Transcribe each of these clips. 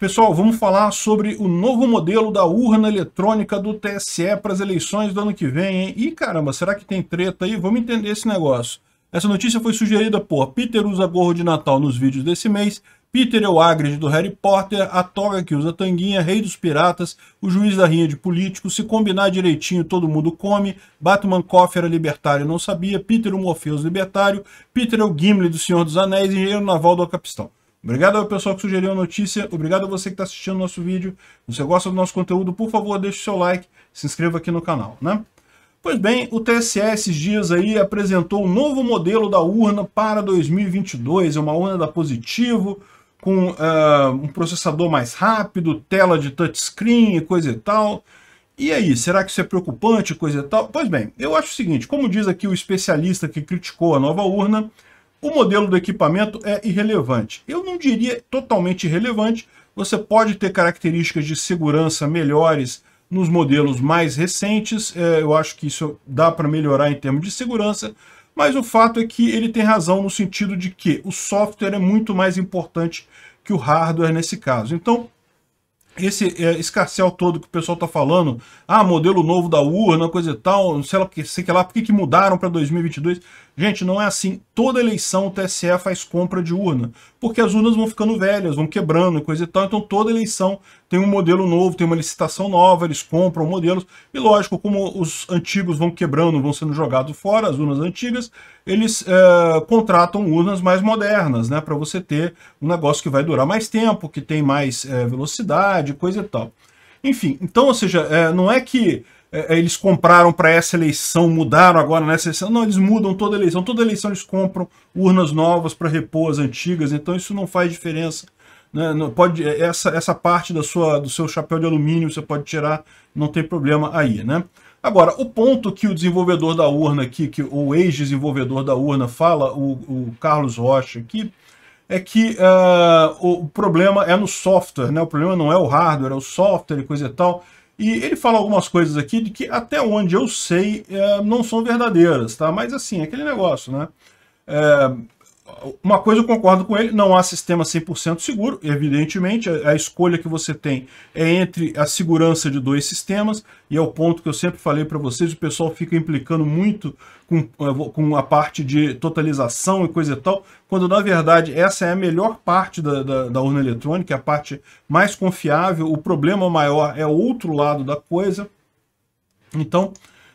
Pessoal, vamos falar sobre o novo modelo da urna eletrônica do TSE para as eleições do ano que vem, hein? Ih, caramba, será que tem treta aí? Vamos entender esse negócio. Essa notícia foi sugerida por Peter usa gorro de Natal nos vídeos desse mês, Peter é o Hagrid do Harry Potter, a toga que usa tanguinha, rei dos piratas, o juiz da rinha de políticos, se combinar direitinho todo mundo come, Batman Coffee era libertário não sabia, Peter o Morpheus libertário, Peter é o Gimli do Senhor dos Anéis, engenheiro naval do Acapistão. Obrigado ao pessoal que sugeriu a notícia, obrigado a você que está assistindo o nosso vídeo. Se você gosta do nosso conteúdo, por favor, deixe o seu like, se inscreva aqui no canal, né? Pois bem, o TSE esses dias aí apresentou o um novo modelo da urna para 2022, é uma urna da Positivo, com uh, um processador mais rápido, tela de touchscreen e coisa e tal. E aí, será que isso é preocupante, coisa e tal? Pois bem, eu acho o seguinte, como diz aqui o especialista que criticou a nova urna, o modelo do equipamento é irrelevante. Eu não diria totalmente irrelevante, você pode ter características de segurança melhores nos modelos mais recentes, é, eu acho que isso dá para melhorar em termos de segurança, mas o fato é que ele tem razão no sentido de que o software é muito mais importante que o hardware nesse caso. Então, esse é, escarcel todo que o pessoal está falando, ah, modelo novo da urna, coisa e tal, não sei lá, sei lá, por que, que mudaram para 2022? Gente, não é assim. Toda eleição o TSE faz compra de urna, porque as urnas vão ficando velhas, vão quebrando, coisa e tal. Então toda eleição tem um modelo novo, tem uma licitação nova, eles compram modelos. E lógico, como os antigos vão quebrando, vão sendo jogados fora, as urnas antigas, eles é, contratam urnas mais modernas, né? Para você ter um negócio que vai durar mais tempo, que tem mais é, velocidade, coisa e tal. Enfim, então, ou seja, é, não é que é, é, eles compraram para essa eleição, mudaram agora nessa eleição. Não, eles mudam toda eleição. Toda eleição eles compram urnas novas para repor as antigas, então isso não faz diferença. Né? Não, pode, é, essa, essa parte da sua, do seu chapéu de alumínio você pode tirar, não tem problema aí. Né? Agora, o ponto que o desenvolvedor da urna aqui, que o ex-desenvolvedor da urna fala, o, o, Carlos Rocha aqui, é que uh, ah, o, o problema é no software, né? o problema não é o hardware, é o software e coisa e tal. E ele fala algumas coisas aqui de que até onde eu sei eh, não são verdadeiras, tá? Mas assim, é aquele negócio, né? É, uma coisa eu concordo com ele, não há sistema 100% seguro, evidentemente, a, a, escolha que você tem é entre a segurança de dois sistemas, e é o ponto que eu sempre falei para vocês, o pessoal fica implicando muito com, eh, com a parte de totalização e coisa e tal, quando na verdade essa é a melhor parte da, da, da urna eletrônica, é a parte mais confiável, o problema maior é o outro lado da coisa, então...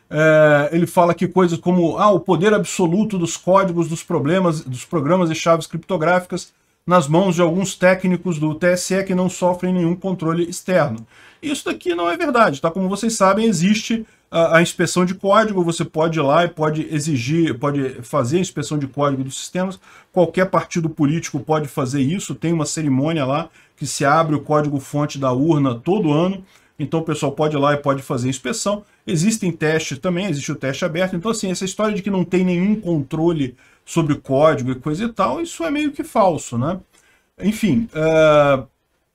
É, ele fala que coisas como ah, o poder absoluto dos códigos dos problemas dos programas e chaves criptográficas nas mãos de alguns técnicos do TSE que não sofrem nenhum controle externo. Isso daqui não é verdade, tá? Como vocês sabem, existe a, a inspeção de código, você pode ir lá e pode exigir, pode fazer a inspeção de código dos sistemas, qualquer partido político pode fazer isso, tem uma cerimônia lá que se abre o código-fonte da urna todo ano, então o pessoal pode ir lá e pode fazer inspeção. Existem testes também, existe o teste aberto. Então, assim, essa história de que não tem nenhum controle sobre código e coisa e tal, isso é meio que falso, né? Enfim, uh,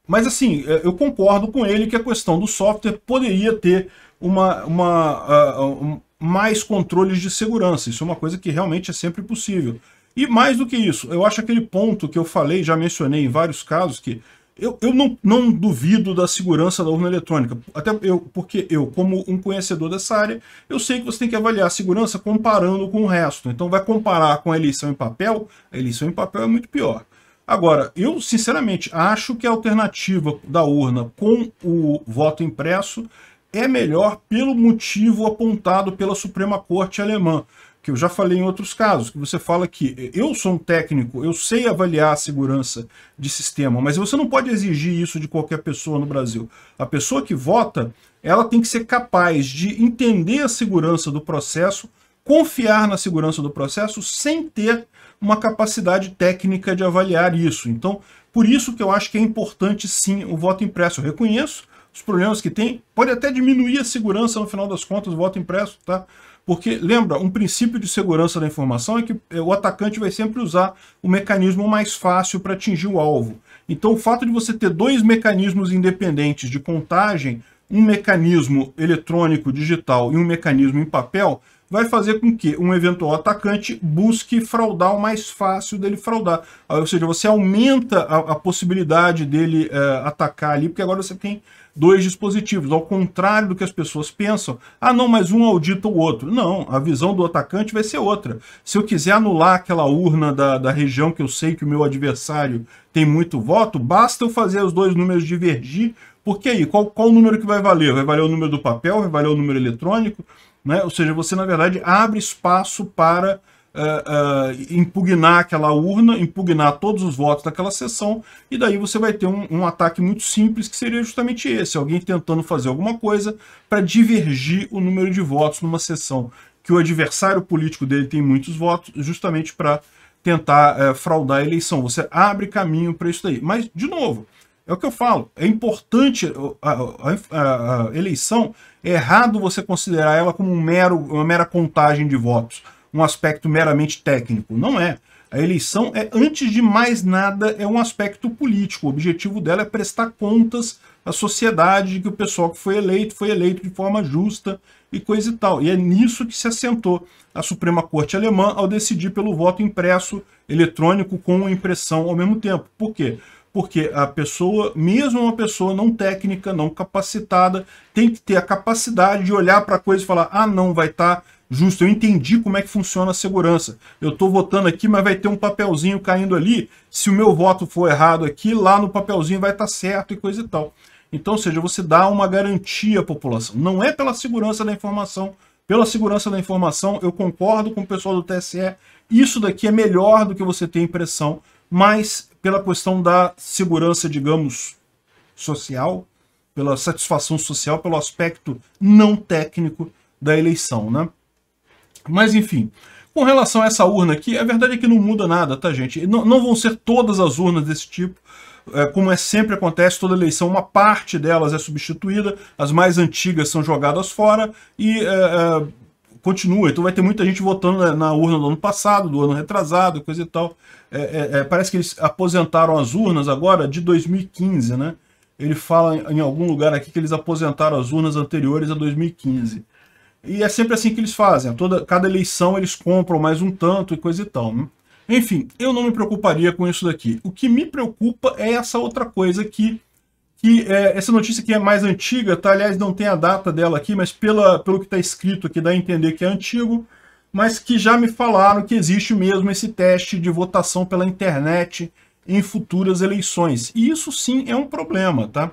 mas assim, eh, eu concordo com ele que a questão do software poderia ter uma, uma, uh, um, mais controles de segurança. Isso é uma coisa que realmente é sempre possível. E mais do que isso, eu acho aquele ponto que eu falei, já mencionei em vários casos, que eu, eu não, não duvido da segurança da urna eletrônica, até eu, porque eu, como um conhecedor dessa área, eu sei que você tem que avaliar a segurança comparando com o resto. Então vai comparar com a eleição em papel, a eleição em papel é muito pior. Agora, eu sinceramente acho que a alternativa da urna com o voto impresso é melhor pelo motivo apontado pela Suprema Corte Alemã que eu já falei em outros casos, que você fala que eu sou um técnico, eu sei avaliar a segurança de sistema, mas você não pode exigir isso de qualquer pessoa no Brasil. A pessoa que vota, ela tem que ser capaz de entender a segurança do processo, confiar na segurança do processo, sem ter uma capacidade técnica de avaliar isso. Então, por isso que eu acho que é importante sim o voto impresso. Eu reconheço os problemas que tem, pode até diminuir a segurança no final das contas, o voto impresso, tá? Porque, lembra, um princípio de segurança da informação é que o atacante vai sempre usar o mecanismo mais fácil para atingir o alvo. Então, o fato de você ter dois mecanismos independentes de contagem um mecanismo eletrônico digital e um mecanismo em papel vai fazer com que um eventual atacante busque fraudar o mais fácil dele fraudar. Ah, ou seja, você aumenta a, a possibilidade dele eh, atacar ali, porque agora você tem dois dispositivos, ao contrário do que as pessoas pensam. Ah, não, mas um audita o outro. Não, a visão do atacante vai ser outra. Se eu quiser anular aquela urna da, da região que eu sei que o meu adversário tem muito voto, basta eu fazer os dois números divergir porque aí, qual, qual o número que vai valer? Vai valer o número do papel? Vai valer o número eletrônico? Né? Ou seja, você, na verdade, abre espaço para uh, uh, impugnar aquela urna, impugnar todos os votos daquela sessão, e daí você vai ter um, um ataque muito simples, que seria justamente esse, alguém tentando fazer alguma coisa para divergir o número de votos numa sessão, que o adversário político dele tem muitos votos, justamente para tentar uh, fraudar a eleição. Você abre caminho para isso daí. Mas, de novo, é o que eu falo. É importante a, a, a eleição. É errado você considerar ela como um mero, uma mera contagem de votos, um aspecto meramente técnico. Não é. A eleição é, antes de mais nada, é um aspecto político. O objetivo dela é prestar contas à sociedade de que o pessoal que foi eleito foi eleito de forma justa e coisa e tal. E é nisso que se assentou a Suprema Corte Alemã ao decidir pelo voto impresso eletrônico com impressão ao mesmo tempo. Por quê? porque a pessoa, mesmo uma pessoa não técnica, não capacitada, tem que ter a capacidade de olhar para a coisa e falar, ah, não, vai estar tá justo, eu entendi como é que funciona a segurança. Eu estou votando aqui, mas vai ter um papelzinho caindo ali, se o meu voto for errado aqui, lá no papelzinho vai estar tá certo e coisa e tal. Então, ou seja, você dá uma garantia à população. Não é pela segurança da informação, pela segurança da informação, eu concordo com o pessoal do TSE, isso daqui é melhor do que você ter impressão, mas pela questão da segurança, digamos, social, pela satisfação social, pelo aspecto não técnico da eleição, né? Mas, enfim, com relação a essa urna aqui, a verdade é que não muda nada, tá, gente? Não, não vão ser todas as urnas desse tipo, é, como é sempre acontece, toda eleição, uma parte delas é substituída, as mais antigas são jogadas fora e... É, é, continua. Então vai ter muita gente votando né, na, urna do ano passado, do ano retrasado, coisa e tal. É, é, é parece que eles aposentaram as urnas agora de 2015, né? Ele fala em algum lugar aqui que eles aposentaram as urnas anteriores a 2015. E é sempre assim que eles fazem. Toda, cada eleição eles compram mais um tanto e coisa e tal. Né? Enfim, eu não me preocuparia com isso daqui. O que me preocupa é essa outra coisa que que é, essa notícia que é mais antiga, tá? Aliás, não tem a data dela aqui, mas pela, pelo que está escrito aqui dá a entender que é antigo, mas que já me falaram que existe mesmo esse teste de votação pela internet em futuras eleições. E isso sim é um problema, tá?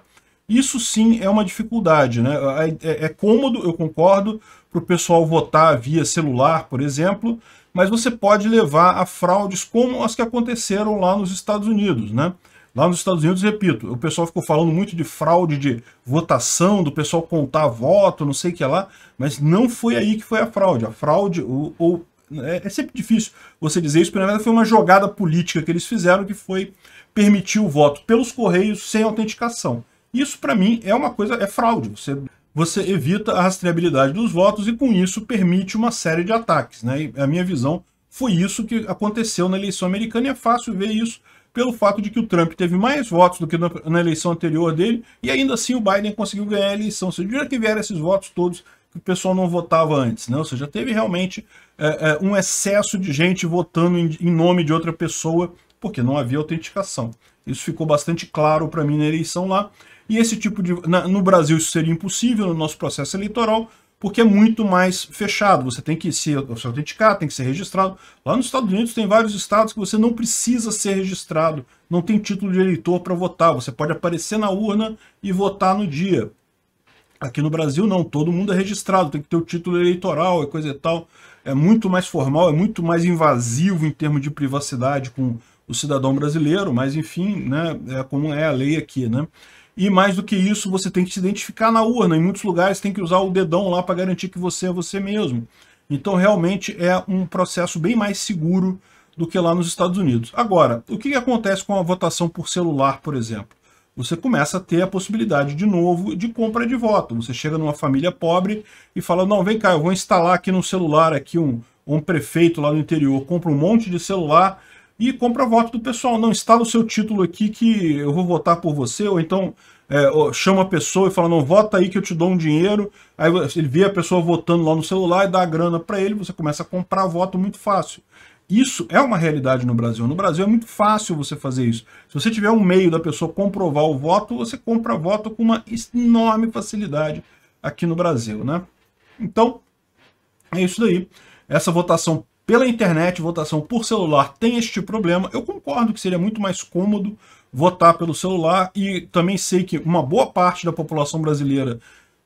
Isso sim é uma dificuldade, né? É, é cômodo, eu concordo, para o pessoal votar via celular, por exemplo, mas você pode levar a fraudes como as que aconteceram lá nos Estados Unidos, né? Lá nos Estados Unidos, repito, o pessoal ficou falando muito de fraude de votação, do pessoal contar voto, não sei o que lá, mas não foi aí que foi a fraude. A fraude, ou, ou é, é, sempre difícil você dizer isso, porque na verdade foi uma jogada política que eles fizeram que foi permitir o voto pelos correios sem autenticação. Isso, para mim, é uma coisa, é fraude. Você, você evita a rastreabilidade dos votos e, com isso, permite uma série de ataques. Né? E a minha visão foi isso que aconteceu na eleição americana e é fácil ver isso pelo fato de que o Trump teve mais votos do que na, na eleição anterior dele, e ainda assim o Biden conseguiu ganhar a eleição. Ou seja, já vieram esses votos todos que o pessoal não votava antes, né? Ou seja, teve realmente é, é, um excesso de gente votando em, em nome de outra pessoa, porque não havia autenticação. Isso ficou bastante claro para mim na eleição lá. E esse tipo de. Na, no Brasil isso seria impossível no nosso processo eleitoral, porque é muito mais fechado. Você tem que se, se autenticar, tem que ser registrado. Lá nos Estados Unidos tem vários estados que você não precisa ser registrado, não tem título de eleitor para votar. Você pode aparecer na urna e votar no dia. Aqui no Brasil não, todo mundo é registrado, tem que ter o título eleitoral e coisa e tal. É muito mais formal, é muito mais invasivo em termos de privacidade com o cidadão brasileiro, mas enfim, né, é como é a lei aqui, né? E mais do que isso, você tem que se identificar na urna. Em muitos lugares tem que usar o dedão lá para garantir que você é você mesmo. Então realmente é um processo bem mais seguro do que lá nos Estados Unidos. Agora, o que acontece com a votação por celular, por exemplo? Você começa a ter a possibilidade de novo de compra de voto. Você chega numa família pobre e fala, não, vem cá, eu vou instalar aqui no celular aqui um, um prefeito lá no interior, compra um monte de celular e compra voto do pessoal. Não, instala o seu título aqui que eu vou votar por você, ou então é, chama a pessoa e fala, não, vota aí que eu te dou um dinheiro. Aí ele vê a pessoa votando lá no celular e dá a grana para ele, você começa a comprar voto muito fácil. Isso é uma realidade no Brasil. No Brasil é muito fácil você fazer isso. Se você tiver um meio da pessoa comprovar o voto, você compra voto com uma enorme facilidade aqui no Brasil, né? Então, é isso daí. Essa votação pela internet, votação por celular tem este problema. Eu concordo que seria muito mais cômodo votar pelo celular e também sei que uma boa parte da população brasileira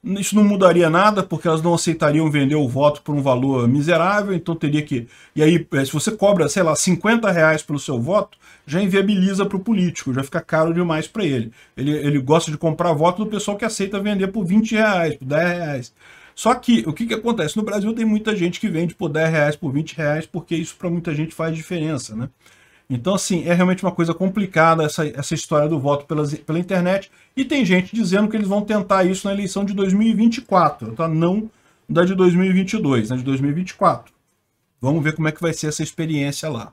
isso não mudaria nada, porque elas não aceitariam vender o voto por um valor miserável, então teria que... E aí, eh, se você cobra, sei lá, 50 reais pelo seu voto, já inviabiliza para o político, já fica caro demais para ele. ele. Ele gosta de comprar voto do pessoal que aceita vender por 20 reais, por 10 reais. Só que o que, que acontece? No Brasil tem muita gente que vende por 10 reais, por 20 reais, porque isso para muita gente faz diferença, né? Então, assim, é realmente uma coisa complicada essa, essa história do voto pela pela internet. E tem gente dizendo que eles vão tentar isso na eleição de 2024, tá? Não da de 2022, na né? de 2024. Vamos ver como é que vai ser essa experiência lá.